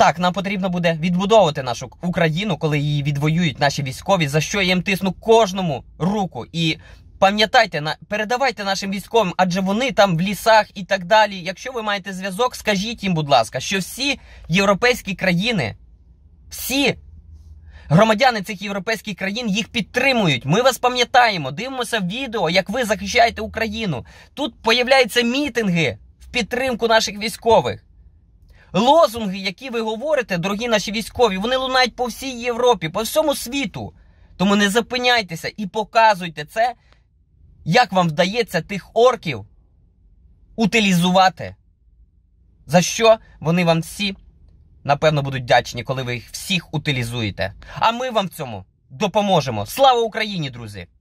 Так, нам потрібно буде відбудовувати нашу Україну, коли її відвоюють наші військові, за що я їм тисну кожному руку. І пам'ятайте, передавайте нашим військовим, адже вони там в лісах і так далі. Якщо ви маєте зв'язок, скажіть їм, будь ласка, що всі європейські країни, всі громадяни цих європейських країн їх підтримують. Ми вас пам'ятаємо, дивимося відео, як ви захищаєте Україну. Тут появляються мітинги в підтримку наших військових лозунги, які ви говорите, дорогі наші військові, вони лунають по всій Європі, по всьому світу. Тому не зупиняйтеся і показуйте це, як вам вдається тих орків утилізувати. За що вони вам всі, напевно, будуть вдячні, коли ви їх всіх утилізуєте. А ми вам в цьому допоможемо. Слава Україні, друзі!